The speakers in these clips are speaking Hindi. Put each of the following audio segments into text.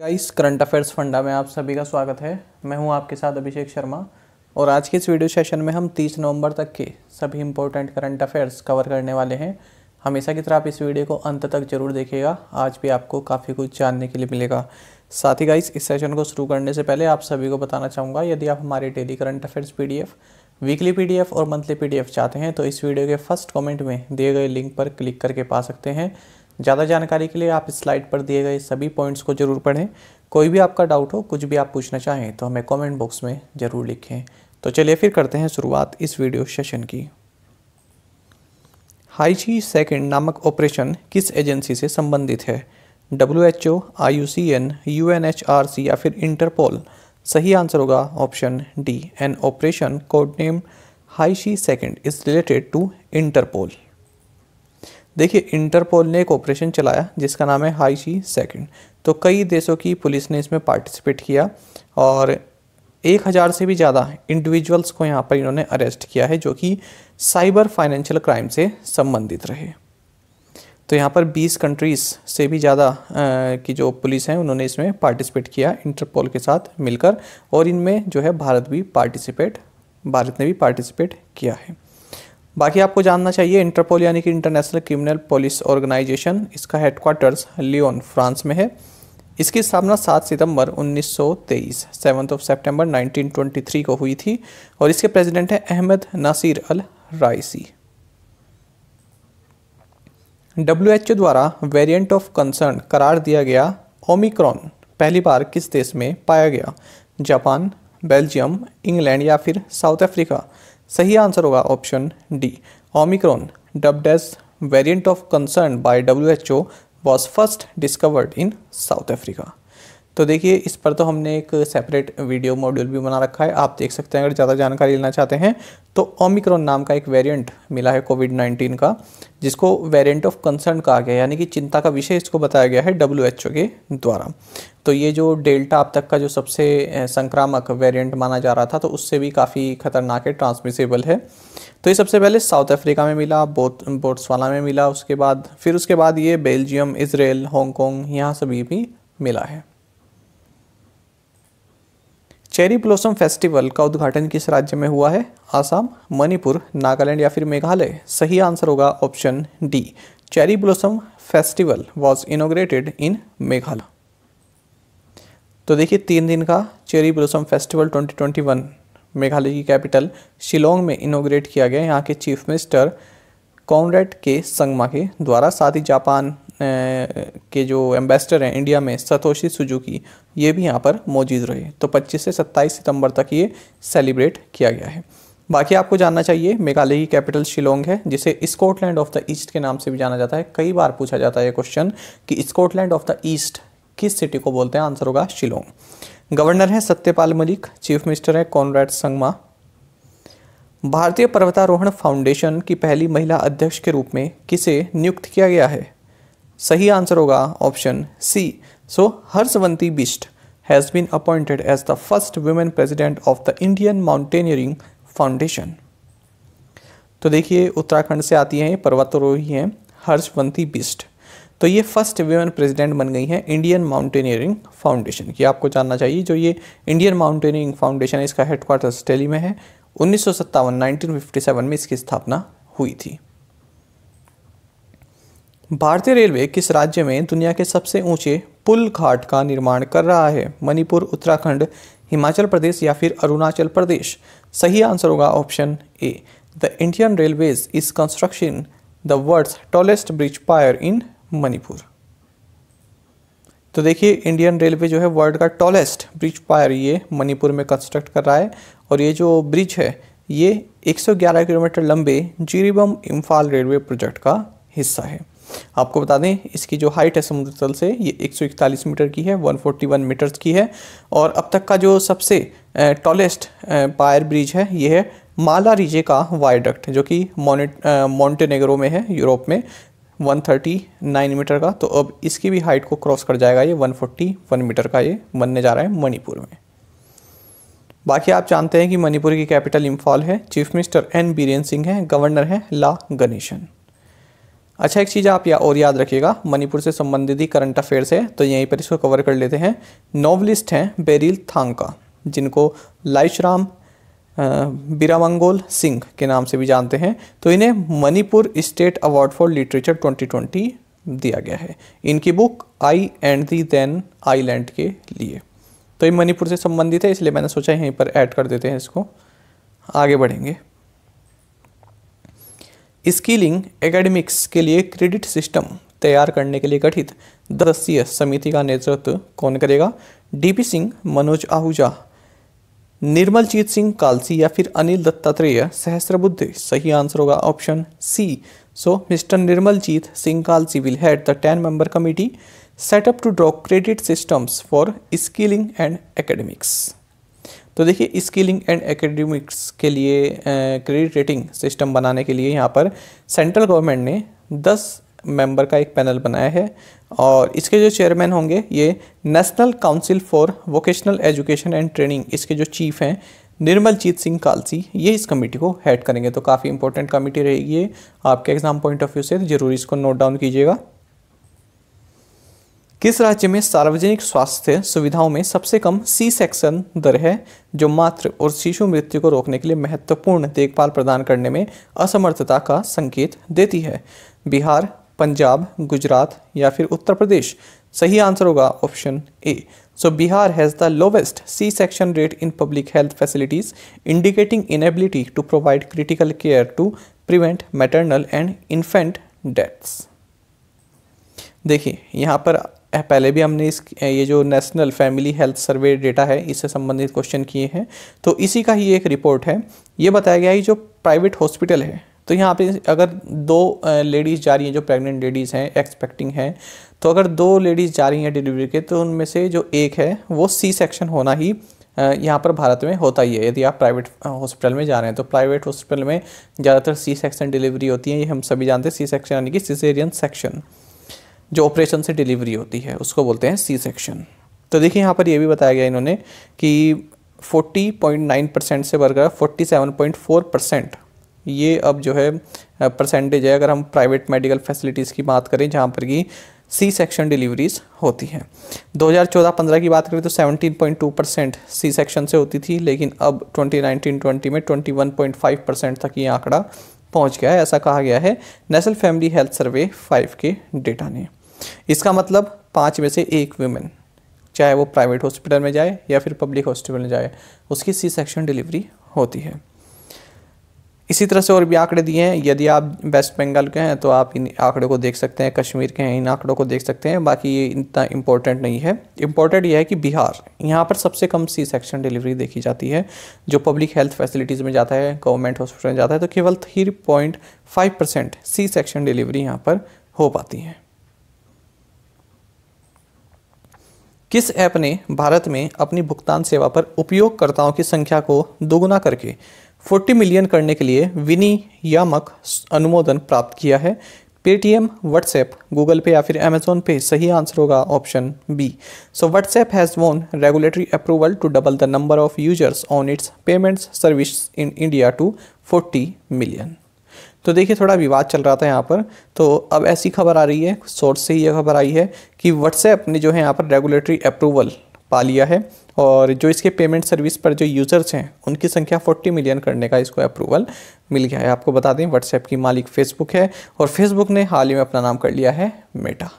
गाइस करंट अफेयर्स फंडा में आप सभी का स्वागत है मैं हूं आपके साथ अभिषेक शर्मा और आज के इस वीडियो सेशन में हम 30 नवंबर तक के सभी इंपॉर्टेंट करंट अफेयर्स कवर करने वाले हैं हमेशा की तरह आप इस वीडियो को अंत तक जरूर देखिएगा आज भी आपको काफ़ी कुछ जानने के लिए मिलेगा साथ ही गाइस इस सेशन को शुरू करने से पहले आप सभी को बताना चाहूँगा यदि आप हमारे daily current affairs P weekly P और मंथली पी चाहते हैं तो इस वीडियो के फर्स्ट कॉमेंट में दिए गए लिंक पर क्लिक करके पा सकते हैं ज़्यादा जानकारी के लिए आप स्लाइड पर दिए गए सभी पॉइंट्स को ज़रूर पढ़ें कोई भी आपका डाउट हो कुछ भी आप पूछना चाहें तो हमें कमेंट बॉक्स में ज़रूर लिखें तो चलिए फिर करते हैं शुरुआत इस वीडियो सेशन की हाइजी सेकेंड नामक ऑपरेशन किस एजेंसी से संबंधित है W H O I U C N U N H R C या फिर इंटरपोल सही आंसर होगा option D an operation code name Haechi second is related to Interpol देखिए इंटरपोल ने एक ऑपरेशन चलाया जिसका नाम है हाई सी सेकेंड तो कई देशों की पुलिस ने इसमें पार्टिसिपेट किया और एक हज़ार से भी ज़्यादा इंडिविजुअल्स को यहाँ पर इन्होंने अरेस्ट किया है जो कि साइबर फाइनेंशियल क्राइम से संबंधित रहे तो यहाँ पर 20 कंट्रीज़ से भी ज़्यादा की जो पुलिस हैं उन्होंने इसमें पार्टिसिपेट किया इंटरपोल के साथ मिलकर और इनमें जो है भारत भी पार्टिसिपेट भारत ने भी पार्टिसिपेट किया है बाकी आपको जानना चाहिए इंटरपोल यानी कि इंटरनेशनल क्रिमिनल पुलिस ऑर्गेनाइजेशन इसका हेडक्वार्टर्स लियोन फ्रांस में है इसकी स्थापना 7 सितंबर 1923 सौ ऑफ सितंबर 1923 को हुई थी और इसके प्रेसिडेंट हैं Ahmed Naser Al Raisi W द्वारा वेरिएंट ऑफ कंसर्न करार दिया गया ओमिक्रॉन पहली बार किस देश में पाया गया जापान बेल्जियम इंग्लैंड या फिर साउथ अफ्रीका सही आंसर होगा option D Omicron dubbed as variant of concern by W H O was first discovered in South Africa तो देखिए इस पर तो हमने एक सेपरेट वीडियो मॉड्यूल भी बना रखा है आप देख सकते हैं अगर ज़्यादा जानकारी लेना चाहते हैं तो ओमिक्रॉन नाम का एक वेरिएंट मिला है कोविड नाइन्टीन का जिसको वेरिएंट ऑफ कंसर्न कहा गया यानी कि चिंता का विषय इसको बताया गया है डब्ल्यू के द्वारा तो ये जो डेल्टा अब तक का जो सबसे संक्रामक वेरिएंट माना जा रहा था तो उससे भी काफ़ी खतरनाक है ट्रांसमिसेबल है तो ये सबसे पहले साउथ अफ्रीका में मिला बोट बोट्सवाना में मिला उसके बाद फिर उसके बाद ये बेल्जियम इसराइल हांगकॉन्ग यहाँ सभी भी मिला है चेरी ब्लॉसम फेस्टिवल का उद्घाटन किस राज्य में हुआ है आसाम मणिपुर नागालैंड या फिर मेघालय सही आंसर होगा option D cherry blossom festival was inaugurated in Meghalaya तो देखिए तीन दिन का चेरी ब्लॉसम फेस्टिवल 2021 मेघालय की कैपिटल शिलोंग में इनोग्रेट किया गया यहाँ के चीफ मिनिस्टर कॉमरेड के संगमा के द्वारा साथ ही जापान के जो एम्बेसडर हैं इंडिया में सतोशी सुजुकी ये भी यहाँ पर मौजूद रहे तो 25 से 27 सितंबर तक ये सेलिब्रेट किया गया है बाकी आपको जानना चाहिए मेघालय की कैपिटल शिलोंग है जिसे स्कॉटलैंड ऑफ द ईस्ट के नाम से भी जाना जाता है कई बार पूछा जाता है ये क्वेश्चन कि स्कॉटलैंड ऑफ द ईस्ट किस सिटी को बोलते हैं आंसर होगा शिलोंग गवर्नर है सत्यपाल मलिक चीफ मिनिस्टर है कॉनराड संगमा भारतीय पर्वतारोहण फाउंडेशन की पहली महिला अध्यक्ष के रूप में किसे नियुक्त किया गया है सही आंसर होगा option C so Harshwanti Bisht has been appointed as the first women president of the Indian mountaineering foundation तो देखिए उत्तराखंड से आती हैं पर्वतारोही हैं हर्षवंती बिस्ट तो ये फर्स्ट वीमेन प्रेसिडेंट बन गई हैं इंडियन माउंटेनियरिंग फाउंडेशन की आपको जानना चाहिए जो ये इंडियन माउंटेनियरिंग फाउंडेशन है इसका हेडक्वार्टर्स दिल्ली में है उन्नीस सौ में इसकी स्थापना हुई थी भारतीय रेलवे किस राज्य में दुनिया के सबसे ऊंचे पुल घाट का निर्माण कर रहा है मणिपुर उत्तराखंड हिमाचल प्रदेश या फिर अरुणाचल प्रदेश सही आंसर होगा option A the Indian railways is construction the world tallest bridge pier in Manipur तो देखिए इंडियन रेलवे जो है वर्ल्ड का टॉलेस्ट ब्रिज पायर ये मणिपुर में कंस्ट्रक्ट कर रहा है और ये जो ब्रिज है ये 111 किलोमीटर लंबे जीरीबम इम्फाल रेलवे प्रोजेक्ट का हिस्सा है आपको बता दें इसकी जो हाइट है समुद्र तल से ये 141 मीटर की है 141 मीटर्स की है और अब तक का जो सबसे टॉलेस्ट पायर ब्रिज है ये है माला रिजे का वायडक्ट जो कि मोनिट मोंटेनेग्रो में है यूरोप में 139 मीटर का तो अब इसकी भी हाइट को क्रॉस कर जाएगा ये 141 मीटर का ये बनने जा रहा है मणिपुर में बाकी आप जानते हैं कि मणिपुर की कैपिटल इम्फॉल है chief minister N Biren Singh हैं गवर्नर हैं ला गणेशन अच्छा एक चीज़ आप या और याद रखिएगा मणिपुर से संबंधित ही करंट अफेयर्स है तो यहीं पर इसको कवर कर लेते हैं नॉवलिस्ट हैं बेरिल थांग का जिनको लाइशराम बिरामंगोल सिंह के नाम से भी जानते हैं तो इन्हें Manipur state award for literature 2020 दिया गया है इनकी book I and the then island के लिए तो ये मणिपुर से संबंधित है इसलिए मैंने सोचा यहीं पर ऐड कर देते हैं इसको आगे बढ़ेंगे स्किलिंग एकेडमिक्स के लिए क्रेडिट सिस्टम तैयार करने के लिए गठित दस्यीय समिति का नेतृत्व कौन करेगा डीपी सिंह मनोज आहूजा निर्मलजीत सिंह कालसी या फिर अनिल दत्तात्रेय सहस्त्रबुद्ध सही आंसर होगा option C so mister Nirmaljit Singh Kalsi will head the ten member committee setup to draw credit systems for skilling and academics तो देखिए स्किलिंग एंड एकेडमिक्स के लिए क्रेडिट रेटिंग सिस्टम बनाने के लिए यहाँ पर सेंट्रल गवर्नमेंट ने दस मेंबर का एक पैनल बनाया है और इसके जो चेयरमैन होंगे ये national council for vocational education and training इसके जो चीफ हैं निर्मलजीत सिंह कालसी ये इस कमेटी को हेड करेंगे तो काफ़ी इंपॉर्टेंट कमेटी रहेगी ये आपके एग्जाम पॉइंट ऑफ व्यू से जरूर इसको नोट डाउन कीजिएगा किस राज्य में सार्वजनिक स्वास्थ्य सुविधाओं में सबसे कम सी सेक्शन दर है जो मात्र और शिशु मृत्यु को रोकने के लिए महत्वपूर्ण देखभाल प्रदान करने में असमर्थता का संकेत देती है बिहार पंजाब गुजरात या फिर उत्तर प्रदेश सही आंसर होगा option A so Bihar has the lowest C section rate in public health facilities indicating inability to provide critical care to prevent maternal and infant deaths देखिए यहाँ पर पहले भी हमने इस ये जो national family health survey data है इससे संबंधित क्वेश्चन किए हैं तो इसी का ही एक रिपोर्ट है ये बताया गया है जो प्राइवेट हॉस्पिटल है तो यहाँ पे अगर दो लेडीज़ जा रही हैं जो प्रेग्नेंट लेडीज़ हैं एक्सपेक्टिंग हैं तो अगर दो लेडीज़ जा रही हैं डिलीवरी के तो उनमें से जो एक है वो सी सेक्शन होना ही यहाँ पर भारत में होता ही है यदि आप प्राइवेट हॉस्पिटल में जा रहे हैं तो प्राइवेट हॉस्पिटल में ज़्यादातर सी सेक्शन डिलीवरी होती है ये हम सभी जानते हैं सी सेक्शन यानी कि सीजेरियन सेक्शन जो ऑपरेशन से डिलीवरी होती है उसको बोलते हैं सी सेक्शन तो देखिए यहाँ पर यह भी बताया गया इन्होंने कि 40.9 परसेंट से बढ़कर 47.4 परसेंट ये अब जो है परसेंटेज है अगर हम प्राइवेट मेडिकल फैसिलिटीज़ की बात करें जहाँ पर कि सी सेक्शन डिलीवरीज होती हैं 2014-15 की बात करें तो 17.2 परसेंट सी सेक्शन से होती थी लेकिन अब 2019-20 में 21.5 परसेंट तक ये आंकड़ा पहुंच गया है ऐसा कहा गया है national family health survey five के डेटा ने इसका मतलब पाँच में से एक वीमेन चाहे वो प्राइवेट हॉस्पिटल में जाए या फिर पब्लिक हॉस्पिटल में जाए उसकी सी सेक्शन डिलीवरी होती है इसी तरह से और भी आंकड़े दिए हैं यदि आप वेस्ट बंगाल के हैं तो आप इन आंकड़ों को देख सकते हैं कश्मीर के हैं इन आंकड़ों को देख सकते हैं बाकी ये इतना इम्पोर्टेंट नहीं है इम्पोर्टेंट यह है कि बिहार यहाँ पर सबसे कम सी सेक्शन डिलीवरी देखी जाती है जो पब्लिक हेल्थ फैसिलिटीज़ में जाता है गवर्नमेंट हॉस्पिटल में जाता है तो केवल three point five percent C section delivery यहाँ पर हो पाती है किस ऐप ने भारत में अपनी भुगतान सेवा पर उपयोगकर्ताओं की संख्या को दोगुना करके 40 मिलियन करने के लिए विनी यामक अनुमोदन प्राप्त किया है पेटीएम व्हाट्सएप गूगल पे या फिर अमेजोन पे सही आंसर होगा option B so WhatsApp has won regulatory approval to double the number of users on its payments service in India to 40 million तो देखिए थोड़ा विवाद चल रहा था यहाँ पर तो अब ऐसी खबर आ रही है सोर्स से ही यह खबर आई है कि व्हाट्सएप ने जो है यहाँ पर रेगुलेटरी अप्रूवल पा लिया है और जो इसके पेमेंट सर्विस पर जो यूज़र्स हैं उनकी संख्या 40 मिलियन करने का इसको अप्रूवल मिल गया है आपको बता दें व्हाट्सएप की मालिक फेसबुक है और फेसबुक ने हाल ही में अपना नाम कर लिया है मेटा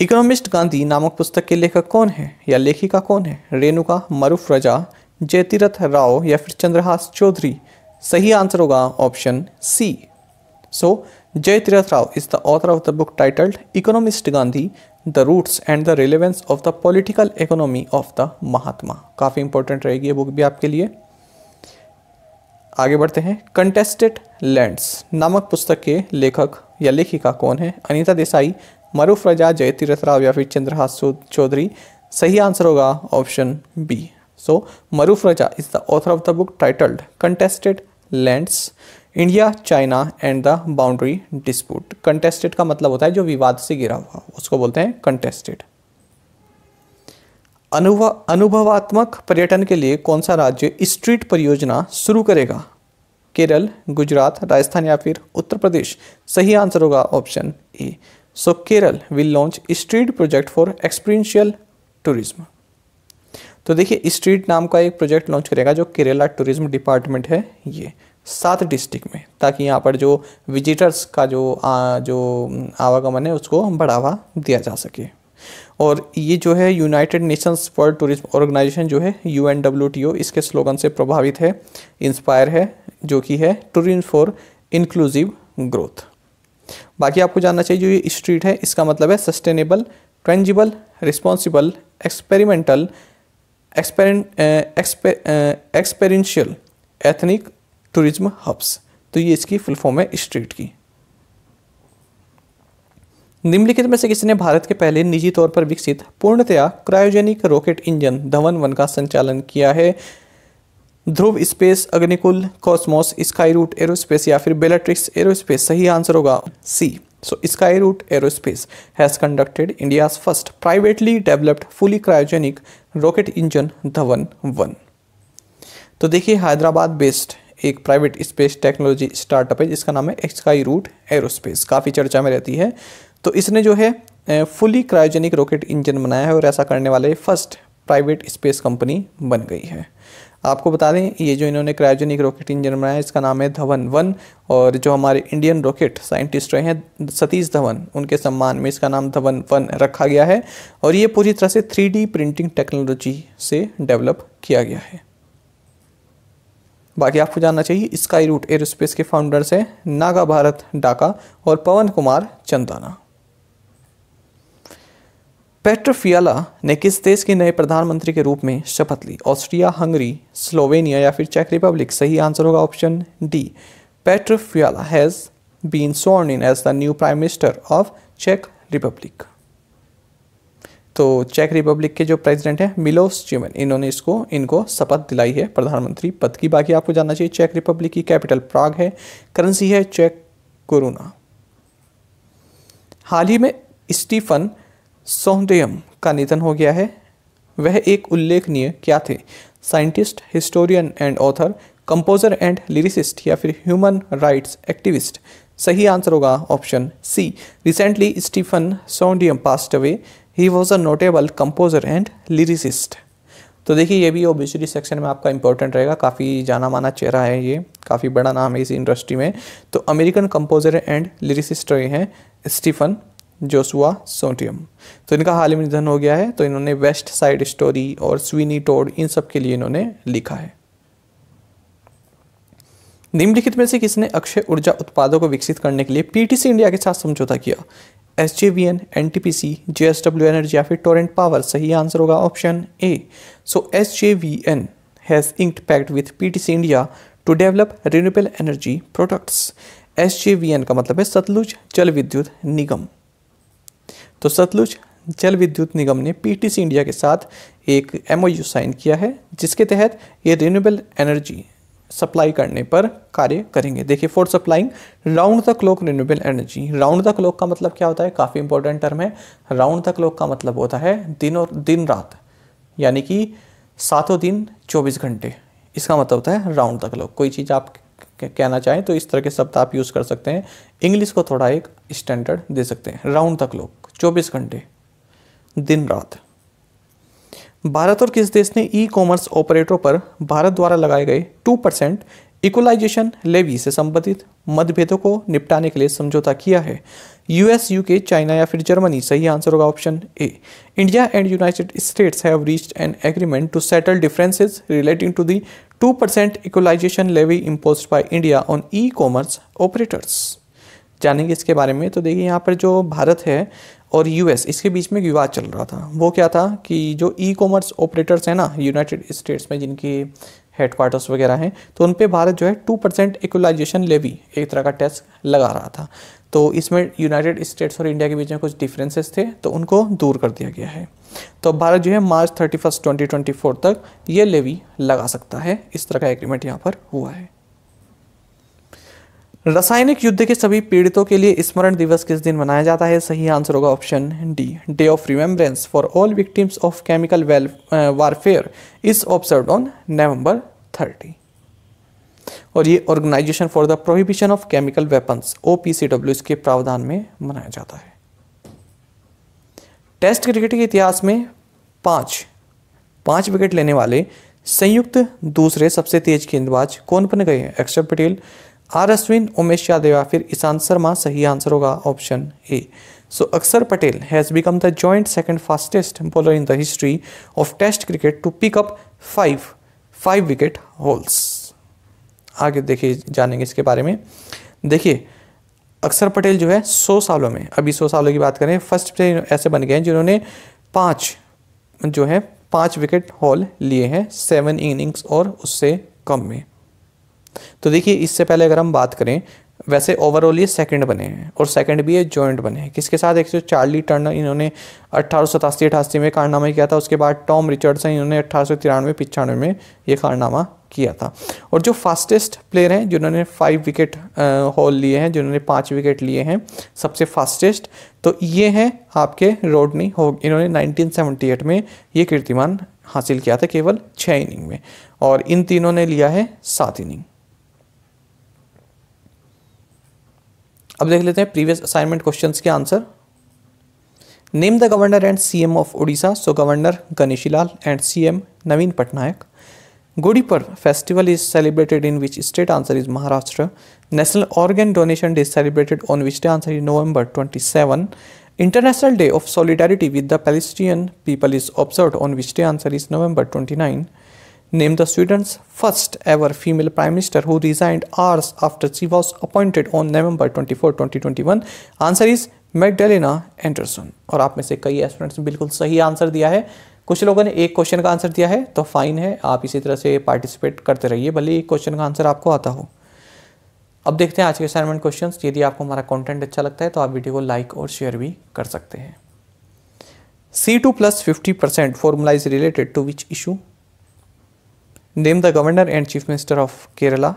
इकोनॉमिस्ट गांधी नामक पुस्तक के लेखक कौन है या लेखिका कौन है रेणुका मरुफ रजा जयतीरथ राव या फिर चंद्रहास चौधरी सही आंसर होगा option C so Jayatirtha Rao is the author of the book titled economist Gandhi the roots and the relevance of the political economy of the Mahatma काफ़ी इंपॉर्टेंट रहेगी ये बुक भी आपके लिए आगे बढ़ते हैं कंटेस्टेड लैंड्स नामक पुस्तक के लेखक या लेखिका कौन है अनीता देसाई मरूफ रजा जयतीरथ राव या फिर चंद्रहास चौधरी सही आंसर होगा option B so Maroof Raza is the author of the book titled contested lands India China and the boundary dispute contested का मतलब होता है जो विवाद से गिरा हुआ उसको बोलते हैं कंटेस्टेड अनुभवात्मक पर्यटन के लिए कौन सा राज्य स्ट्रीट परियोजना शुरू करेगा केरल गुजरात राजस्थान या फिर उत्तर प्रदेश सही आंसर होगा option A so Kerala will launch street project for experiential tourism तो देखिए स्ट्रीट नाम का एक प्रोजेक्ट लॉन्च करेगा जो केरला टूरिज्म डिपार्टमेंट है ये सात डिस्ट्रिक्ट में ताकि यहाँ पर जो विजिटर्स का जो आ, जो आवागमन है उसको बढ़ावा दिया जा सके और ये जो है United Nations World Tourism Organisation जो है U N W T O इसके स्लोगन से प्रभावित है इंस्पायर है जो कि है टूरिज्म फॉर इंक्लूसिव ग्रोथ बाकी आपको जानना चाहिए जो ये स्ट्रीट है इसका मतलब है sustainable tangible responsible experimental experiential ethnic tourism hubs तो ये इसकी फुल फॉर्म है स्ट्रीट की निम्नलिखित में से किसी ने भारत के पहले निजी तौर पर विकसित पूर्णतया cryogenic rocket engine Dhawan one का संचालन किया है Dhruva space Agnikul cosmos Skyroot aerospace या फिर बेलेट्रिक्स एरोस्पेस सही आंसर होगा C so Skyroot aerospace has conducted India first privately developed fully cryogenic rocket engine Dhawan one तो देखिए हैदराबाद बेस्ड एक प्राइवेट स्पेस टेक्नोलॉजी स्टार्टअप है जिसका नाम है एक्सकाई रूट एरोस्पेस काफ़ी चर्चा में रहती है तो इसने जो है फुली क्रायोजेनिक रॉकेट इंजन बनाया है और ऐसा करने वाले फर्स्ट प्राइवेट स्पेस कंपनी बन गई है आपको बता दें ये जो इन्होंने क्रायोजेनिक रॉकेट इंजन बनाया इसका नाम है धवन वन और जो हमारे इंडियन रॉकेट साइंटिस्ट रहे हैं सतीश धवन उनके सम्मान में इसका नाम धवन वन रखा गया है और ये पूरी तरह से थ्री प्रिंटिंग टेक्नोलॉजी से डेवलप किया गया है बाकी आपको जानना चाहिए स्काई रूट एरोस्पेस के फाउंडर्स हैं नागा भारत डाका और पवन कुमार चंदाना पेट्रोफियाला ने किस देश के नए प्रधानमंत्री के रूप में शपथ ली ऑस्ट्रिया हंगरी स्लोवेनिया या फिर चेक रिपब्लिक सही आंसर होगा option D Petr Fiala has been sworn in as the new prime minister of चेक रिपब्लिक तो चेक रिपब्लिक के जो प्रेसिडेंट हैं मिलोस चिमन इन्होंने इसको इनको शपथ दिलाई है प्रधानमंत्री पद की बाकी आपको जानना चाहिए चेक रिपब्लिक की कैपिटल प्राग है करेंसी है चेक कोरोना हाल ही में स्टीफन सोहडेम का निधन हो गया है वह एक उल्लेखनीय क्या थे scientist historian and author composer and lyricist या फिर ह्यूमन राइट्स एक्टिविस्ट सही आंसर होगा option C recently Stephen Sondheim passed away he was a notable composer and lyricist तो देखिए ये भी ओबिशरी सेक्शन में आपका इंपॉर्टेंट रहेगा काफ़ी जाना माना चेहरा है ये काफ़ी बड़ा नाम है इस इंडस्ट्री में तो अमेरिकन कंपोजर एंड लिरिसिस्ट रहे हैं स्टीफन जोसुआ सोटियम तो इनका हाल ही में निधन हो गया है तो इन्होंने वेस्ट साइड स्टोरी और स्वीनी टोड इन सब के लिए इन्होंने लिखा है निम्नलिखित में से किसने अक्षय ऊर्जा उत्पादों को विकसित करने के लिए पीटीसी इंडिया के साथ समझौता किया S J V N N T P C J S W energy या फिर टोरेंट पावर सही आंसर होगा option A so S J V N has inked pact with P T C India to develop renewable energy products S J V N का मतलब है सतलुज जल विद्युत निगम तो सतलुज जल विद्युत निगम ने पी टी सी इंडिया के साथ एक एम ओ यू साइन किया है जिसके तहत ये रिन्यूएबल एनर्जी सप्लाई करने पर कार्य करेंगे देखिए fourth supplying round the clock renewable energy round the clock का मतलब क्या होता है काफ़ी इंपॉर्टेंट टर्म है राउंड द क्लॉक का मतलब होता है दिन और दिन रात यानी कि सातों दिन चौबीस घंटे इसका मतलब होता है राउंड द क्लॉक कोई चीज़ आप कहना चाहें तो इस तरह के शब्द आप यूज़ कर सकते हैं इंग्लिश को थोड़ा एक स्टैंडर्ड दे सकते हैं राउंड द क्लॉक चौबीस घंटे दिन रात भारत और किस देश ने ई कॉमर्स ऑपरेटरों पर भारत द्वारा लगाए गए टू परसेंट इक्वलाइजेशन लेवी से संबंधित मतभेदों को निपटाने के लिए समझौता किया है यूएस यूके चाइना या फिर जर्मनी सही आंसर होगा option A India and United States have reached an agreement to settle differences relating to the 2% equalisation levy impose by India on E commerce operators जानेंगे इसके बारे में तो देखिए यहाँ पर जो भारत है और यूएस इसके बीच में विवाद चल रहा था वो क्या था कि जो ई कॉमर्स ऑपरेटर्स हैं ना यूनाइटेड स्टेट्स में जिनके हेड क्वार्टर्स वगैरह हैं तो उन पर भारत जो है टू परसेंट इक्वलाइजेशन लेवी एक तरह का टैक्स लगा रहा था तो इसमें यूनाइटेड स्टेट्स और इंडिया के बीच में कुछ डिफरेंसेस थे तो उनको दूर कर दिया गया है तो भारत जो है March thirty first twenty twenty four तक ये लेवी लगा सकता है इस तरह का एग्रीमेंट यहाँ पर हुआ है रासायनिक युद्ध के सभी पीड़ितों के लिए स्मरण दिवस किस दिन मनाया जाता है सही आंसर होगा option D day of remembrance for all victims of chemical well warfare is observe on November thirty और ये organisation for the prohibition of chemical weapons O इसके प्रावधान में मनाया जाता है टेस्ट क्रिकेट के इतिहास में पांच पांच विकेट लेने वाले संयुक्त दूसरे सबसे तेज गेंदबाज कौन बन गए हैं अक्षर पटेल आर अश्विन उमेश यादव या फिर ईशांत शर्मा सही आंसर होगा option A so Akshar Patel has become the joint second fastest bowler in the history of test cricket to pick up five five wicket hauls आगे देखिए जानेंगे इसके बारे में देखिए अक्षर पटेल जो है सौ सालों में अभी सौ सालों की बात करें फर्स्ट प्लेयर ऐसे बन गए हैं जिन्होंने पाँच जो है पाँच विकेट हॉल लिए हैं सेवन इनिंग्स और उससे कम में तो देखिए इससे पहले अगर हम बात करें वैसे ओवरऑल ये सेकंड बने हैं और सेकंड भी ये जॉइंट बने हैं किसके साथ एक सौ चार्ली टर्नर इन्होंने अट्ठारह सौ सतासी अठासी में कारनामा किया था उसके बाद टॉम रिचर्डसन इन्होंने अट्ठारह सौ तिरानवे पचानवे में ये कारनामा किया था और जो फास्टेस्ट प्लेयर हैं जिन्होंने फाइव विकेट हॉल लिए हैं जिन्होंने पाँच विकेट लिए हैं सबसे फास्टेस्ट तो ये हैं आपके रोडनी हो इन्होंने नाइनटीन में ये कीर्तिमान हासिल किया था केवल छः इनिंग में और इन तीनों ने लिया है सात इनिंग अब देख लेते हैं प्रीवियस असाइनमेंट क्वेश्चन के answer name the governor and CM of Orissa so governor Lal and CM Naveen Patnaik Gudi Padwa festival is celebrated in which state answer is Maharashtra national organ donation day celebrated on which day answer is November 27 international day of solidarity with the Palestinian people is observe on which day answer is November 29 named the Sweden's first ever female prime minister who resigned hours after she was appointed on November 24, 2021? Answer is Magdalena Andersson और आप में से कई स्टूडेंट्स ने बिल्कुल सही आंसर दिया है कुछ लोगों ने एक क्वेश्चन का आंसर दिया है तो फाइन है आप इसी तरह से पार्टिसिपेट करते रहिए भले एक क्वेश्चन का आंसर आपको आता हो अब देखते हैं आज के असाइनमेंट क्वेश्चन यदि आपको हमारा कॉन्टेंट अच्छा लगता है तो आप वीडियो को लाइक और शेयर भी कर सकते हैं C two plus fifty percent formula is related to which issue name the governor and chief minister of Kerala.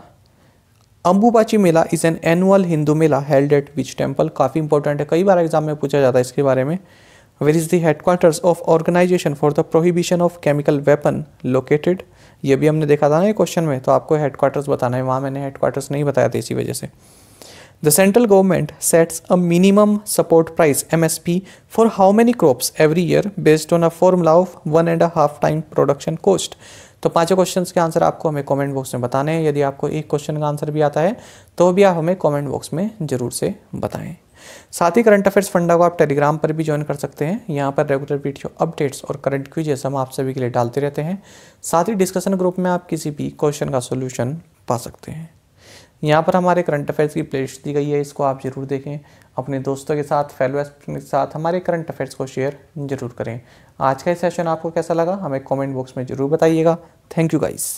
Ambubachi Mela is an annual Hindu Mela held at which temple काफ़ी इंपॉर्टेंट है कई बार एग्जाम में पूछा जाता है इसके बारे में where is the headquarters of organisation for the prohibition of chemical weapon located ये भी हमने देखा था ना क्वेश्चन में तो आपको हेडक्वार्टर्स बताना है वहाँ मैंने हेडक्वार्टर्स नहीं बताया था इसी वजह से The central government sets a minimum support price MSP for how many crops every year based on a formula of one and a half time production cost. तो पांचों क्वेश्चन के आंसर आपको हमें कमेंट बॉक्स में बताने हैं यदि आपको एक क्वेश्चन का आंसर भी आता है तो भी आप हमें कमेंट बॉक्स में ज़रूर से बताएं साथ ही करंट अफेयर्स फंडा को आप टेलीग्राम पर भी ज्वाइन कर सकते हैं यहाँ पर रेगुलर वीडियो अपडेट्स और करंट क्विजेस हम आप सभी के लिए डालते रहते हैं साथ ही डिस्कशन ग्रुप में आप किसी भी क्वेश्चन का सोल्यूशन पा सकते हैं यहाँ पर हमारे करंट अफेयर्स की प्लेलिस्ट दी गई है इसको आप ज़रूर देखें अपने दोस्तों के साथ फेलो के साथ हमारे करंट अफेयर्स को शेयर ज़रूर करें आज का ये सेशन आपको कैसा लगा हमें कमेंट बॉक्स में ज़रूर बताइएगा थैंक यू गाइस